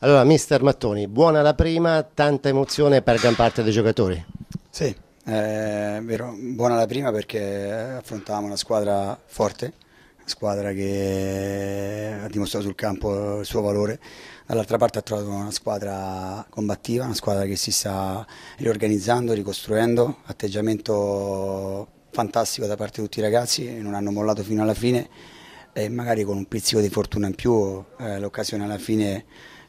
Allora, mister Mattoni, buona la prima, tanta emozione per gran parte dei giocatori. Sì, è eh, vero, buona la prima perché affrontavamo una squadra forte, una squadra che ha dimostrato sul campo il suo valore, dall'altra parte ha trovato una squadra combattiva, una squadra che si sta riorganizzando, ricostruendo, atteggiamento fantastico da parte di tutti i ragazzi, non hanno mollato fino alla fine e magari con un pizzico di fortuna in più eh, l'occasione alla fine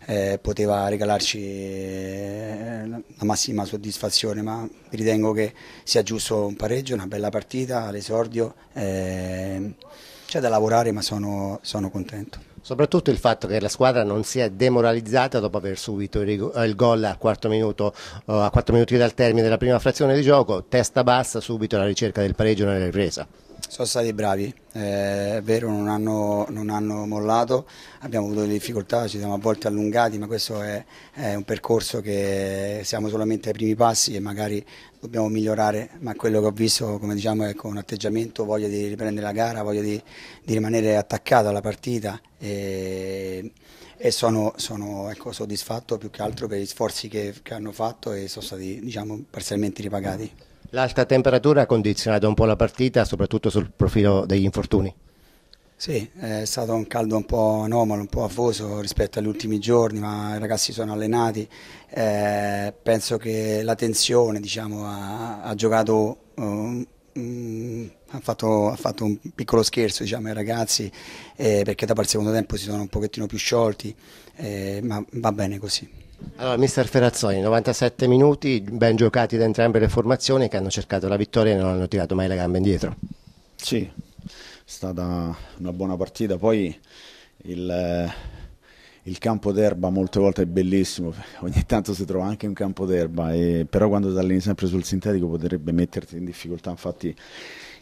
eh, poteva regalarci eh, la massima soddisfazione, ma ritengo che sia giusto un pareggio, una bella partita all'esordio, eh, c'è da lavorare ma sono, sono contento. Soprattutto il fatto che la squadra non si è demoralizzata dopo aver subito il eh, gol eh, a 4 minuti dal termine della prima frazione di gioco, testa bassa subito alla ricerca del pareggio nella ripresa. Sono stati bravi, è vero non hanno, non hanno mollato, abbiamo avuto delle difficoltà, ci siamo a volte allungati, ma questo è, è un percorso che siamo solamente ai primi passi e magari dobbiamo migliorare, ma quello che ho visto come diciamo, è con un atteggiamento, voglia di riprendere la gara, voglia di, di rimanere attaccato alla partita e, e sono, sono ecco, soddisfatto più che altro per gli sforzi che, che hanno fatto e sono stati diciamo, parzialmente ripagati. L'alta temperatura ha condizionato un po' la partita, soprattutto sul profilo degli infortuni. Sì, è stato un caldo un po' anomalo, un po' afoso rispetto agli ultimi giorni, ma i ragazzi sono allenati. Eh, penso che la tensione diciamo, ha, ha, giocato, um, mm, ha, fatto, ha, fatto, un piccolo scherzo diciamo, ai ragazzi, eh, perché dopo il secondo tempo si sono un pochettino più sciolti, eh, ma va bene così. Allora, mister Ferrazzoni, 97 minuti ben giocati da entrambe le formazioni che hanno cercato la vittoria e non hanno tirato mai le gambe indietro. Sì, è stata una buona partita. Poi il, il campo d'erba molte volte è bellissimo, ogni tanto si trova anche un campo d'erba, però quando ti sempre sul sintetico potrebbe metterti in difficoltà, infatti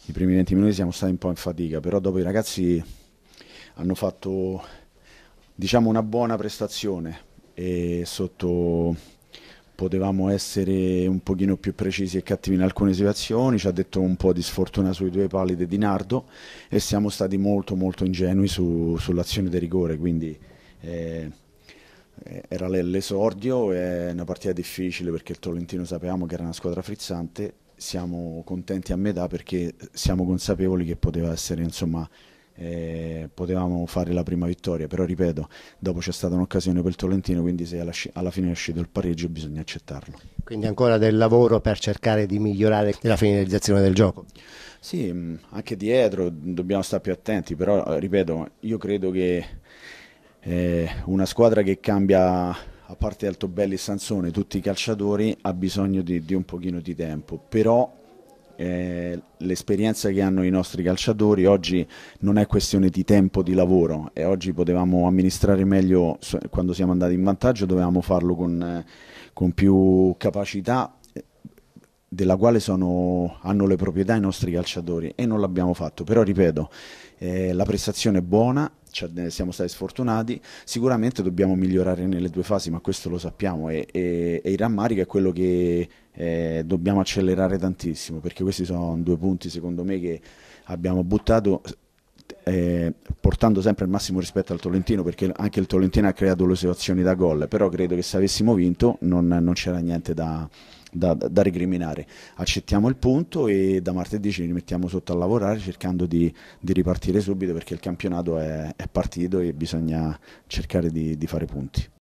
i primi 20 minuti siamo stati un po' in fatica, però dopo i ragazzi hanno fatto diciamo, una buona prestazione, e sotto potevamo essere un pochino più precisi e cattivi in alcune situazioni, ci ha detto un po' di sfortuna sui due pali di Nardo e siamo stati molto molto ingenui su, sull'azione di rigore, quindi eh, era l'esordio, è una partita difficile perché il Tolentino sapevamo che era una squadra frizzante, siamo contenti a metà perché siamo consapevoli che poteva essere insomma eh, potevamo fare la prima vittoria, però ripeto, dopo c'è stata un'occasione per il Tolentino, quindi se alla, alla, fine è uscito il pareggio bisogna accettarlo. Quindi ancora del lavoro per cercare di migliorare la finalizzazione del gioco. Sì, mm, anche dietro mm, dobbiamo stare più attenti, però eh, ripeto, io credo che eh, una squadra che cambia a parte Altobelli e Sansone, tutti i calciatori ha bisogno di, di un pochino di tempo, però eh, l'esperienza che hanno i nostri calciatori oggi non è questione di tempo di lavoro e oggi potevamo amministrare meglio quando siamo andati in vantaggio dovevamo farlo con, con più capacità della quale sono, hanno le proprietà i nostri calciatori e non l'abbiamo fatto però ripeto eh, la prestazione è buona cioè, siamo stati sfortunati, sicuramente dobbiamo migliorare nelle due fasi, ma questo lo sappiamo e, e, e il rammarico è quello che eh, dobbiamo accelerare tantissimo, perché questi sono due punti secondo me che abbiamo buttato eh, portando sempre il massimo rispetto al Tolentino perché anche il Tolentino ha creato le situazioni da gol però credo che se avessimo vinto non, non c'era niente da, da, da, recriminare. Accettiamo il punto e da martedì ci rimettiamo sotto a lavorare cercando di, di ripartire subito perché il campionato è, è, partito e bisogna cercare di, di fare punti.